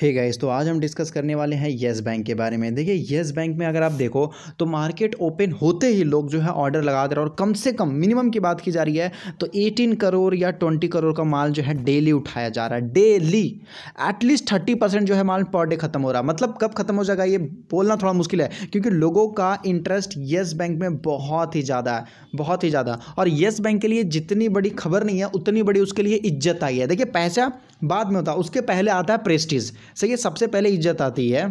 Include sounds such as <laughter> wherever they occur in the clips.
Hey guys तो आज हम डिस्कस करने वाले हैं येस बैंक के बारे में देखिए येस बैंक में अगर आप देखो तो मार्केट ओपन होते ही लोग जो है ऑर्डर लगा दे रहे हैं और कम से कम मिनिमम की बात की जा रही है तो 18 करोड़ या 20 करोड़ का माल जो है डेली उठाया जा रहा है डेली एटलीस्ट थर्टी परसेंट जो है माल पर डे खत्म हो रहा है मतलब कब खत्म हो जाएगा ये बोलना थोड़ा मुश्किल है क्योंकि लोगों का इंटरेस्ट येस बैंक में बहुत ही ज़्यादा है बहुत ही ज़्यादा और येस बैंक के लिए जितनी बड़ी खबर नहीं है उतनी बड़ी उसके लिए इज्जत आई है देखिए पैसा बाद में होता है उसके पहले आता है प्रेस्टीज सही है सबसे पहले इज्जत आती है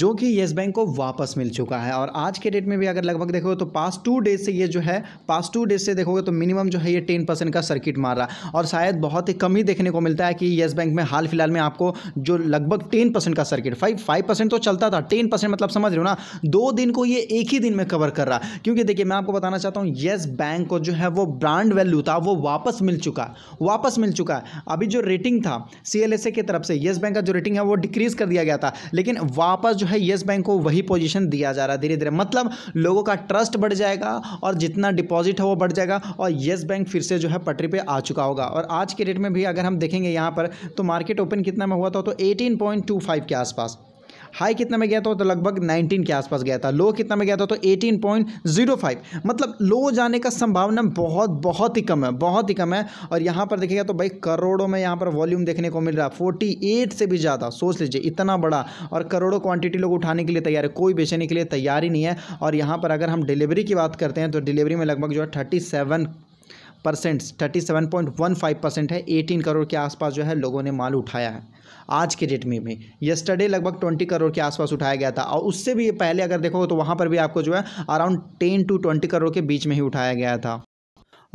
जो कि येस बैंक को वापस मिल चुका है और आज के डेट में भी अगर लगभग देखोगे तो पास टू डेज से ये जो है पास टू डेज से देखोगे तो मिनिमम जो है ये टेन परसेंट का सर्किट मार रहा है और शायद बहुत ही कम ही देखने को मिलता है कि येस बैंक में हाल फिलहाल में आपको जो लगभग टेन परसेंट का सर्किट फाइव फाइव परसेंट तो चलता था टेन परसेंट मतलब समझ रहे हो ना दो दिन को ये एक ही दिन में कवर कर रहा है क्योंकि देखिए मैं आपको बताना चाहता हूँ येस बैंक को जो है वो ब्रांड वैल्यू था वो वापस मिल चुका है वापस मिल चुका है अभी जो रेटिंग था सी की तरफ से येस बैंक का जो रेटिंग है वो डिक्रीज़ कर दिया गया था लेकिन वापस जो है येस बैंक को वही पोजिशन दिया जा रहा है धीरे धीरे मतलब लोगों का ट्रस्ट बढ़ जाएगा और जितना डिपॉजिट है वो बढ़ जाएगा और येस बैंक फिर से जो है पटरी पर आ चुका होगा और आज के डेट में भी अगर हम देखेंगे यहाँ पर तो मार्केट ओपन कितना में हुआ था तो एटीन के आसपास हाई कितना में गया था तो लगभग नाइनटीन के आसपास गया था लो कितना में गया था तो एटीन पॉइंट जीरो फाइव मतलब लो जाने का संभावना बहुत बहुत ही कम है बहुत ही कम है और यहाँ पर देखिएगा तो भाई करोड़ों में यहाँ पर वॉल्यूम देखने को मिल रहा है फोर्टी से भी ज़्यादा सोच लीजिए इतना बड़ा और करोड़ों क्वान्टिटी लोग उठाने के लिए तैयार है कोई बेचने के लिए तैयार ही नहीं है और यहाँ पर अगर हम डिलीवरी की बात करते हैं तो डिलीवरी में लगभग जो है thirty seven percent thirty seven point one five percent है एटीन करोड़ के आसपास जो है लोगों ने माल उठाया है आज के डेट में भी यस्टरडे लगभग ट्वेंटी करोड़ के आसपास उठाया गया था और उससे भी पहले अगर देखोगे तो वहाँ पर भी आपको जो है around ten to twenty crore के बीच में ही उठाया गया था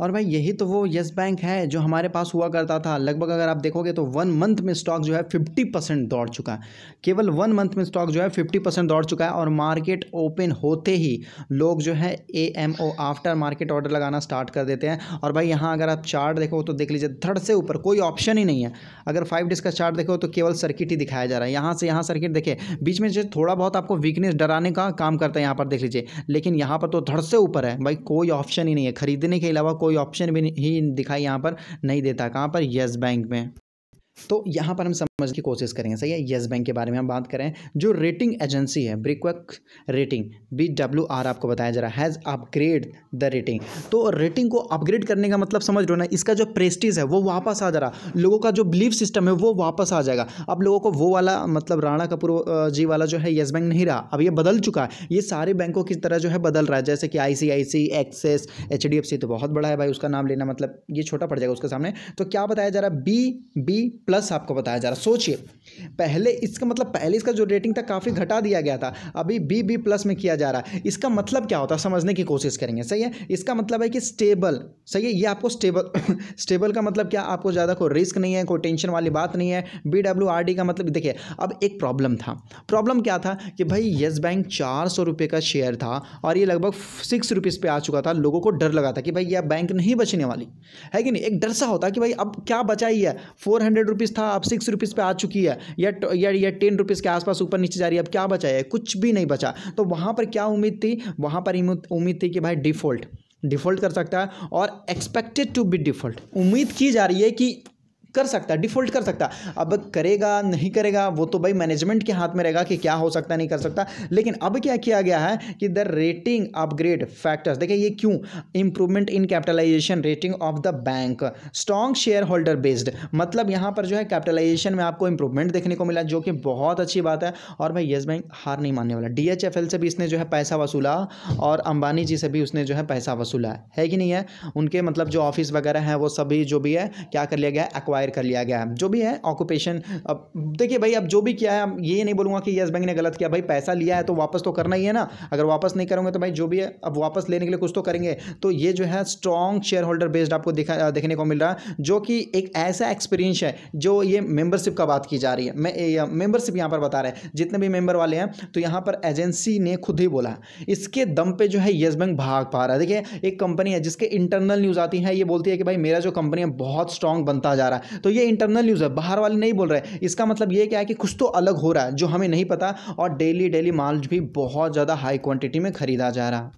और भाई यही तो वो येस बैंक है जो हमारे पास हुआ करता था लगभग अगर आप देखोगे तो वन मंथ में स्टॉक जो है फिफ्टी परसेंट दौड़ चुका है केवल वन मंथ में स्टॉक जो है फिफ्टी परसेंट दौड़ चुका है और मार्केट ओपन होते ही लोग जो है A M O after market order लगाना स्टार्ट कर देते हैं और भाई यहाँ अगर आप चार्ट देखो तो देख लीजिए धड़ से ऊपर कोई ऑप्शन ही नहीं है अगर फाइव डेज का चार्ट देखो तो केवल सर्किट ही दिखाया जा रहा है यहाँ से यहाँ सर्किट देखे बीच में जो थोड़ा बहुत आपको वीकनेस डराने का काम करता है यहाँ पर देख लीजिए लेकिन यहाँ पर तो धड़ से ऊपर है भाई कोई ऑप्शन ही नहीं है खरीदने के अलावा कोई कोई ऑप्शन भी ही दिखाई यहाँ पर नहीं देता कहाँ पर येस बैंक में तो यहाँ पर हम समझ समझने की कोशिश करेंगे सही है येस बैंक के बारे में हम बात करें जो रेटिंग एजेंसी है Brickwork rating B W R आपको बताया जा रहा है हैज़ अपग्रेड द रेटिंग तो रेटिंग को अपग्रेड करने का मतलब समझ लो ना इसका जो प्रेस्टीज है वो वापस आ जा रहा लोगों का जो बिलीफ सिस्टम है वो वापस आ जाएगा अब लोगों को वो वाला मतलब राणा कपूर जी वाला जो है येस बैंक नहीं रहा अब ये बदल चुका है ये सारे बैंकों की तरह जो है बदल रहा है जैसे कि I C I C Axis H D F C तो बहुत बड़ा है भाई उसका नाम लेना मतलब ये छोटा पड़ जाएगा उसके सामने तो क्या बताया जा रहा है बी बी प्लस आपको बताया जा रहा है सोचिए पहले इसका मतलब पहले इसका जो रेटिंग था काफ़ी घटा दिया गया था अभी बी बी प्लस में किया जा रहा है इसका मतलब क्या होता है समझने की कोशिश करेंगे सही है इसका मतलब है कि स्टेबल सही है ये आपको स्टेबल स्टेबल <coughs> का मतलब क्या आपको ज़्यादा कोई रिस्क नहीं है कोई टेंशन वाली बात नहीं है बी डब्ल्यू आर डी का मतलब देखिए अब एक प्रॉब्लम था प्रॉब्लम क्या था कि भाई येस बैंक चार सौ रुपये का शेयर था और ये लगभग सिक्स रुपीज़ पे आ चुका था लोगों को डर लगा था कि भाई यह बैंक नहीं बचने वाली है कि नहीं एक डर सा होता कि भाई अब क्या बचाइए है फोर हंड्रेड रुपीज़ था अब सिक्स रुपीज़ पे आ चुकी है या या या टेन रुपीज़ के आसपास ऊपर नीचे जा रही है अब क्या बचा है कुछ भी नहीं बचा तो वहाँ पर क्या उम्मीद थी वहाँ पर उम्मीद थी कि भाई डिफ़ॉल्ट डिफ़ॉल्ट कर सकता है और एक्सपेक्टेड टू बी डिफ़ॉल्ट उम्मीद की जा रही है कि कर सकता है डिफ़ॉल्ट कर सकता अब करेगा नहीं करेगा वो तो भाई मैनेजमेंट के हाथ में रहेगा कि क्या हो सकता नहीं कर सकता लेकिन अब क्या किया गया है कि द रेटिंग अपग्रेड फैक्टर्स देखिए ये क्यों improvement in capitalisation rating of the bank strong share holder based मतलब यहां पर जो है कैपिटलाइजेशन में आपको इंप्रूवमेंट देखने को मिला जो कि बहुत अच्छी बात है और भाई येस बैंक हार नहीं मानने वाला डीएचएफएल से भी इसने जो है पैसा वसूला और अंबानी जी से भी उसने जो है पैसा वसूला है, कि नहीं है उनके मतलब जो ऑफिस वगैरह है वो सभी जो भी है क्या कर लिया गया एक्वायर हायर कर लिया गया है जो भी है ऑक्यूपेशन अब देखिए भाई अब जो भी किया है ये नहीं बोलूँगा कि यस बैंक ने गलत किया भाई पैसा लिया है तो वापस तो करना ही है ना अगर वापस नहीं करूँगा तो भाई जो भी है अब वापस लेने के लिए कुछ तो करेंगे तो ये जो है स्ट्रॉन्ग शेयर होल्डर बेस्ड आपको देखने को मिल रहा है जो कि एक ऐसा एक्सपीरियंस है जो ये मेंबरशिप का बात की जा रही है मैं मेंबरशिप यहाँ पर बता रहे हैं जितने भी मेंबर वाले हैं तो यहाँ पर एजेंसी ने खुद ही बोला इसके दम पर जो है येस बैंक भाग पा रहा है देखिए एक कंपनी है जिसके इंटरनल न्यूज़ आती है ये बोलती है कि भाई मेरा जो कंपनी है बहुत स्ट्रांग बनता जा रहा तो ये इंटरनल न्यूज़ है बाहर वाले नहीं बोल रहे इसका मतलब ये क्या है कि कुछ तो अलग हो रहा है जो हमें नहीं पता और डेली डेली माल भी बहुत ज़्यादा हाई क्वान्टिटी में खरीदा जा रहा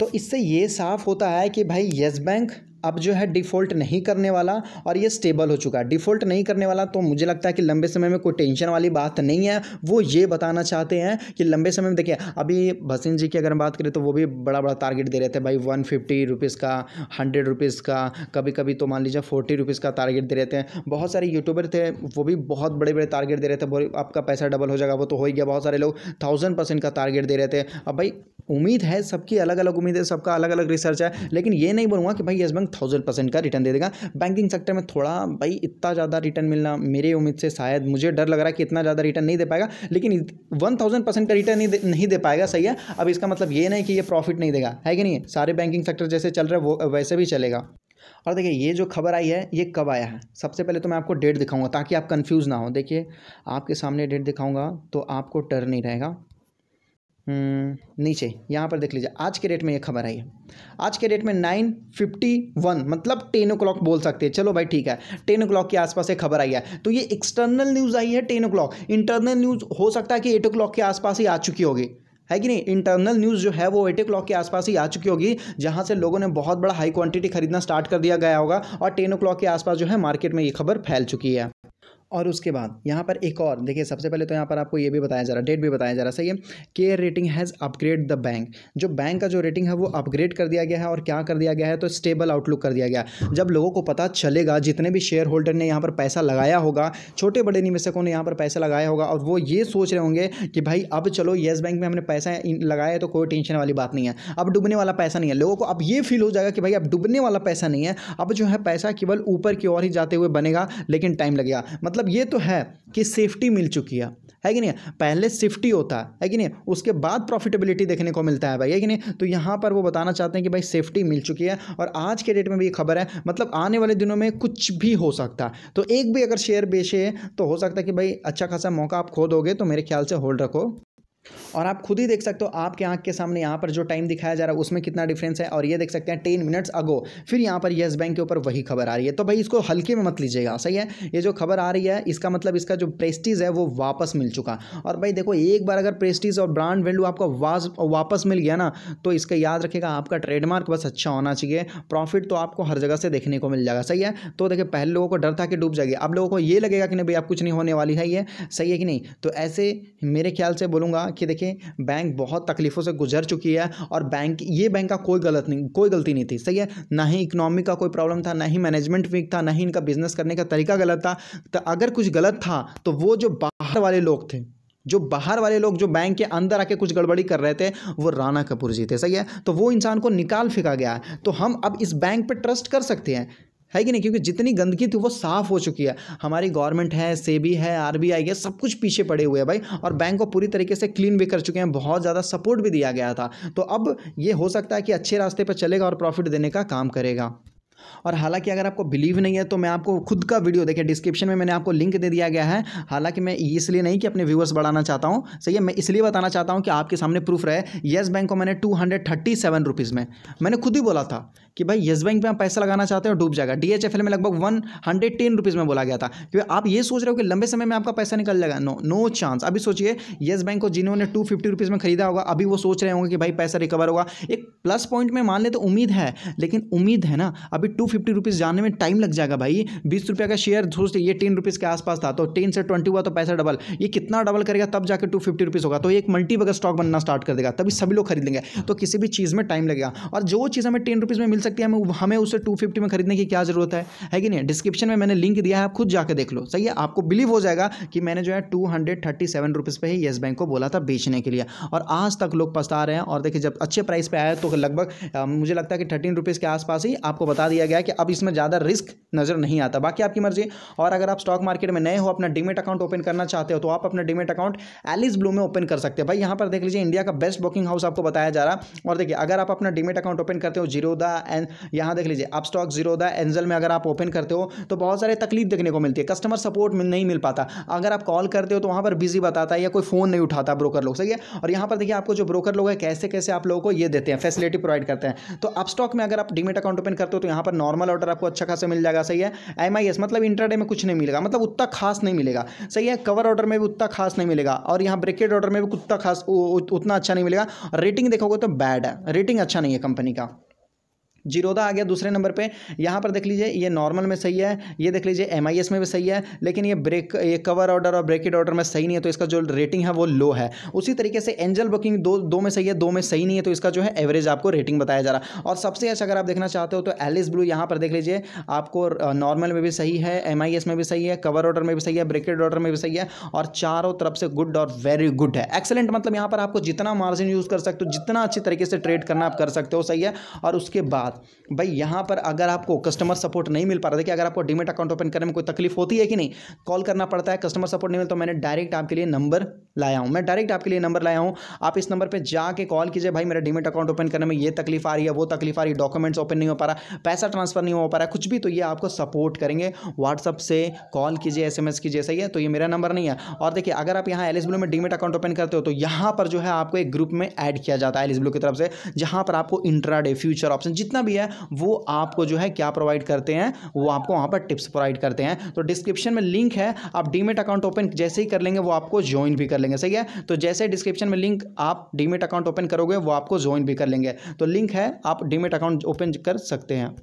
तो इससे ये साफ होता है कि भाई येस बैंक अब जो है डिफ़ॉल्ट नहीं करने वाला और ये स्टेबल हो चुका है डिफ़ॉल्ट नहीं करने वाला तो मुझे लगता है कि लंबे समय में कोई टेंशन वाली बात नहीं है वो ये बताना चाहते हैं कि लंबे समय में देखिए अभी भसीन जी की अगर हम बात करें तो वो भी बड़ा बड़ा टारगेट दे रहे थे भाई वन फिफ्टी रुपीज़ का हंड्रेड रुपीज़ का कभी कभी तो मान लीजिए फोर्टी रुपीज़ का टारगेट दे रहे थे बहुत सारे यूट्यूबर थे वो भी बहुत बड़े बड़े टारगेट दे रहे थे आपका पैसा डबल हो जाएगा वो तो हो ही गया बहुत सारे लोग थाउजेंड परसेंट का टारगेट दे रहे थे अब भाई उम्मीद है सबकी अलग अलग उम्मीद है सबका अलग अलग रिसर्च है हम्म। लेकिन ये नहीं बोलूँगा कि भाई यस बैंक थाउजेंड परसेंट का रिटर्न दे देगा बैंकिंग सेक्टर में थोड़ा भाई इतना ज़्यादा रिटर्न मिलना मेरे उम्मीद से शायद मुझे डर लग रहा है कि इतना ज़्यादा रिटर्न नहीं दे पाएगा लेकिन वन थाउजेंड परसेंट का रिटर्न नहीं दे, नहीं दे पाएगा सही है अब इसका मतलब ये नहीं कि ये प्रॉफिट नहीं देगा है कि नहीं सारे बैंकिंग सेक्टर जैसे चल रहे वो वैसे भी चलेगा और देखिए ये जो खबर आई है ये कब आया है सबसे पहले तो मैं आपको डेट दिखाऊंगा ताकि आप कंफ्यूज ना हो देखिए आपके सामने डेट दिखाऊंगा तो आपको डर नहीं रहेगा हम्म, नीचे यहाँ पर देख लीजिए आज के डेट में ये खबर आई है आज के डेट में नाइन फिफ्टी वन मतलब टेन ओ क्लॉक बोल सकते हैं चलो भाई ठीक है टेन ओ क्लॉक के आसपास ये खबर आई है तो ये एक्सटर्नल न्यूज़ आई है ten o'clock internal news हो सकता है कि एट ओ क्लॉक के आसपास ही आ चुकी होगी है कि नहीं इंटरनल न्यूज़ जो है वो एट ओ के आसपास ही आ चुकी होगी जहाँ से लोगों ने बहुत बड़ा हाई क्वांटिटी खरीदना स्टार्ट कर दिया गया होगा और टेन ओ के आसपास जो है मार्केट में ये खबर फैल चुकी है और उसके बाद यहाँ पर एक और देखिए सबसे पहले तो यहाँ पर आपको ये भी बताया जा रहा है डेट भी बताया जा रहा है सही है Care rating has upgrade the bank जो बैंक का जो रेटिंग है वो अपग्रेड कर दिया गया है और क्या कर दिया गया है तो स्टेबल आउटलुक कर दिया गया जब लोगों को पता चलेगा जितने भी शेयर होल्डर ने यहाँ पर पैसा लगाया होगा छोटे बड़े निवेशकों ने यहाँ पर पैसा लगाया होगा और वो ये सोच रहे होंगे कि भाई अब चलो येस बैंक में हमने पैसा लगाया है तो कोई टेंशन वाली बात नहीं है अब डूबने वाला पैसा नहीं है लोगों को अब ये फील हो जाएगा कि भाई अब डूबने वाला पैसा नहीं है अब जो है पैसा केवल ऊपर की ओर ही जाते हुए बनेगा लेकिन टाइम लगेगा मतलब मतलब ये तो है कि सेफ्टी मिल चुकी है है कि नहीं पहले सेफ्टी होता है है कि नहीं उसके बाद प्रॉफिटेबिलिटी देखने को मिलता है भाई है कि नहीं तो यहाँ पर वो बताना चाहते हैं कि भाई सेफ्टी मिल चुकी है और आज के डेट में भी ये खबर है मतलब आने वाले दिनों में कुछ भी हो सकता है तो एक भी अगर शेयर बेचे तो हो सकता है कि भाई अच्छा खासा मौका आप खो दोगे तो मेरे ख्याल से होल्ड रखो और आप खुद ही देख सकते हो आपके आंख के सामने यहाँ पर जो टाइम दिखाया जा रहा है उसमें कितना डिफरेंस है और ये देख सकते हैं टेन मिनट्स अगो फिर यहाँ पर येस बैंक के ऊपर वही खबर आ रही है तो भाई इसको हल्के में मत लीजिएगा सही है ये जो खबर आ रही है इसका मतलब इसका जो प्रेस्टीज है वो वापस मिल चुका और भाई देखो एक बार अगर प्रेस्टीज और ब्रांड वैल्यू आपका वापस मिल गया ना तो इसका याद रखेगा आपका ट्रेडमार्क बस अच्छा होना चाहिए प्रॉफिट तो आपको हर जगह से देखने को मिल जाएगा सही है तो देखिए पहले लोगों को डर था कि डूब जाएगी अब लोगों को ये लगेगा कि नहीं भाई आप कुछ नहीं होने वाली है ये सही है कि नहीं तो ऐसे मेरे ख्याल से बोलूँगा कि देखिए के बैंक बहुत तकलीफ़ों से गुजर चुकी है और बैंक ये बैंक का कोई गलत नहीं कोई गलती नहीं थी सही है ना ही इकनॉमी का कोई प्रॉब्लम था ना ही मैनेजमेंट वीक था ना ही इनका बिजनेस करने का तरीका गलत था तो अगर कुछ गलत था तो वो जो बाहर वाले लोग थे जो बाहर वाले लोग जो बैंक के अंदर आके कुछ गड़बड़ी कर रहे थे वो राणा कपूर जी थे सही है तो वो इंसान को निकाल फेंका गया है तो हम अब इस बैंक पर ट्रस्ट कर सकते हैं है कि नहीं क्योंकि जितनी गंदगी थी वो साफ़ हो चुकी है हमारी गवर्नमेंट है सेबी है आर है सब कुछ पीछे पड़े हुए हैं भाई और बैंक को पूरी तरीके से क्लीन भी कर चुके हैं बहुत ज़्यादा सपोर्ट भी दिया गया था तो अब ये हो सकता है कि अच्छे रास्ते पर चलेगा और प्रॉफिट देने का काम करेगा और हालांकि अगर आपको बिलीव नहीं है तो मैं आपको खुद का वीडियो देखिए डिस्क्रिप्शन में मैंने आपको लिंक दे दिया गया है हालांकि मैं इसलिए नहीं कि अपने व्यूवर्स बढ़ाना चाहता हूँ सही है मैं इसलिए बताना चाहता हूँ कि आपके सामने प्रूफ रहे येस बैंक को मैंने two hundred thirty seven rupees में मैंने खुद ही बोला था कि भाई येस बैंक में आप पैसा लगाना चाहते हो डूब जाएगा डी एच एल में लगभग वन हंड्रेड टेन रुपीज़ में बोला गया था कि आप ये सोच रहे हो कि लंबे समय में आपका पैसा निकल जाएगा नो नो चांस अभी सोचिए येस बैंक को जिन्होंने टू फिफ्टी रुपीज़ में खरीदा होगा अभी वो सोच रहे होंगे कि भाई पैसा रिकवर होगा एक प्लस पॉइंट में मान ले तो उम्मीद है लेकिन उम्मीद है ना अभी टू फिफ्टी रुपीज़ जाने में टाइम लग जाएगा भाई बीस रुपये का शेयर सोच ये टेन रुपीज़ के आसपास था तो टेन से ट्वेंटी हुआ तो पैसा डबल ये कितना डबल करेगा तब जाकर टू फिफ्टी रुपीज़ होगा तो एक मल्टी बगर स्टॉक बनना स्टार्ट कर देगा तभी सभी लोग खरीदेंगे तो किसी भी चीज़ में टाइम लगेगा और जो चीज़ हमें टेन रुपीज़ में मिल सकती है हमें हमें उसे टू फिफ्टी में खरीदने की क्या ज़रूरत है है कि नहीं डिस्क्रिप्शन में मैंने लिंक दिया है आप खुद जाकर देख लो सही है आपको बिलीव हो जाएगा कि मैंने जो है two hundred thirty seven rupees पर ही येस बैंक को बोला था बेचने के लिए और आज तक लोग पछता रहे हैं और देखिए जब अच्छे प्राइस पर आया तो लगभग मुझे लगता है कि थर्टीन रुपीज़ के आसपास ही आपको बता दिया दिया गया कि अब इसमें ज़्यादा रिस्क नज़र नहीं आता बाकी आपकी मर्जी और अगर आप स्टॉक मार्केट में नए हो अपना डिमेट अकाउंट ओपन करना चाहते हो तो आप अपना डिमेट अकाउंट एलिस ब्लू में ओपन कर सकते हैं भाई यहाँ पर देख लीजिए इंडिया का बेस्ट बुकिंग हाउस आपको बताया जा रहा और देखिए अगर आप अपना डिमेट अकाउंट ओपन करते हो जीरोदा एंड यहाँ देख लीजिए आप स्टॉक जीरोदा एंजल में अगर आप ओपन करते हो तो बहुत सारे तकलीफ देखने को मिलती है कस्टमर सपोर्ट नहीं मिल पाता अगर आप कॉल करते हो तो वहाँ पर बिजी बताता है या कोई फ़ोन नहीं उठाता ब्रोकर लोग सही है और यहाँ पर देखिए आपको जो ब्रोकर लोग हैं कैसे कैसे आप लोगों को ये देते हैं फैसिलिटी प्रोवाइड करते हैं तो स्टॉक में अगर आप डिमेट अकाउंट ओपन करते हो तो यहाँ पर नॉर्मल ऑर्डर आपको अच्छा खासा मिल जाएगा सही है एम मतलब इंटरडे में कुछ नहीं मिलेगा मतलब उतना खास नहीं मिलेगा सही है कवर ऑर्डर में भी उतना खास नहीं मिलेगा और यहाँ ब्रेकेट ऑर्डर में भी उतना खास उतना अच्छा नहीं मिलेगा रेटिंग देखोगे तो बैड है रेटिंग अच्छा नहीं है कंपनी का जीरोदा आ गया दूसरे नंबर पे यहाँ पर देख लीजिए ये नॉर्मल में सही है ये देख लीजिए एम में भी सही है लेकिन ये ब्रेक ये कवर ऑर्डर और ब्रेकेड ऑर्डर में सही नहीं है तो इसका जो रेटिंग है वो लो है उसी तरीके से एंजल बुकिंग दो दो में सही है दो में सही नहीं है तो इसका जो है एवरेज आपको रेटिंग बताया जा रहा और सबसे अच्छा अगर आप देखना चाहते हो तो एलिस ब्लू यहाँ पर देख लीजिए आपको नॉर्मल में भी सही है एम में भी सही है कवर ऑर्डर में भी सही है ब्रेकेड ऑर्डर में भी सही है और चारों तरफ से गुड और वेरी गुड है एक्सेलेंट मतलब यहाँ पर आपको जितना मार्जिन यूज़ कर सकते हो जितना अच्छी तरीके से ट्रेड करना आप कर सकते हो सही है और उसके बाद भाई यहाँ पर अगर आपको कस्टमर सपोर्ट नहीं मिल पा रहा देखिए अगर आपको डिमेट अकाउंट ओपन करने में कोई तकलीफ होती है कि नहीं कॉल करना पड़ता है कस्टमर सपोर्ट नहीं मिलता तो मैंने डायरेक्ट आपके लिए नंबर लाया हूँ मैं डायरेक्ट आपके लिए नंबर लाया हूँ आप इस नंबर पर जाके कॉल कीजिए भाई मेरा डिमेट अकाउंट ओपन करने में ये तकलीफ आ रही है वो तकलीफ आ रही है डॉक्यूमेंट्स ओपन नहीं हो पा रहा पैसा ट्रांसफर नहीं हो पा रहा कुछ भी तो ये आपको सपोर्ट करेंगे व्हाट्सअप से कॉल कीजिए एस कीजिए सही है तो ये मेरा नंबर नहीं है और देखिए अगर आप यहाँ एलिस ब्लू में डिमेट अकाउंट ओपन करते हो तो यहाँ पर जो है आपको एक ग्रुप में ऐड किया जाता है एलिस ब्लू की तरफ से जहाँ पर आपको इंट्रा फ्यूचर ऑप्शन जितना भी है वो आपको जो है क्या प्रोवाइड करते हैं वो आपको वहां पर टिप्स प्रोवाइड करते हैं तो डिस्क्रिप्शन में लिंक है आप डीमेट अकाउंट ओपन जैसे ही कर लेंगे वो आपको ज्वाइन भी कर लेंगे सही है तो जैसे डिस्क्रिप्शन में लिंक आप डीमेट अकाउंट ओपन करोगे वो आपको ज्वाइन भी कर लेंगे तो लिंक है आप डीमेट अकाउंट ओपन कर सकते हैं